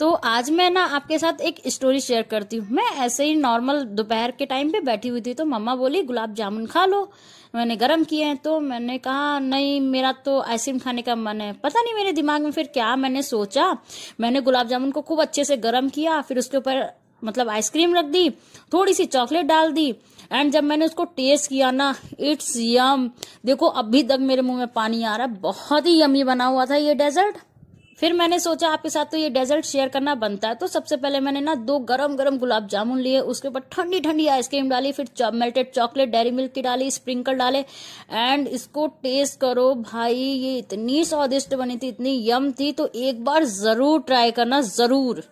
तो आज मैं ना आपके साथ एक स्टोरी शेयर करती हूँ मैं ऐसे ही नॉर्मल दोपहर के टाइम पे बैठी हुई थी तो मम्मा बोली गुलाब जामुन खा लो मैंने गरम किए हैं तो मैंने कहा नहीं मेरा तो आइसक्रीम खाने का मन है पता नहीं मेरे दिमाग में फिर क्या मैंने सोचा मैंने गुलाब जामुन को खूब अच्छे से गर्म किया फिर उसके ऊपर मतलब आइसक्रीम रख दी थोड़ी सी चॉकलेट डाल दी एंड जब मैंने उसको टेस्ट किया ना इट्स यम देखो अभी तक मेरे मुंह में पानी आ रहा है बहुत ही यमी बना हुआ था ये डेजर्ट फिर मैंने सोचा आपके साथ तो ये डेजर्ट शेयर करना बनता है तो सबसे पहले मैंने ना दो गरम गरम गुलाब जामुन लिए उसके ऊपर ठंडी ठंडी आइसक्रीम डाली फिर मेल्टेड चॉकलेट डेरी मिल्क की डाली स्प्रिंकल डाले एंड इसको टेस्ट करो भाई ये इतनी स्वादिष्ट बनी थी इतनी यम थी तो एक बार जरूर ट्राई करना जरूर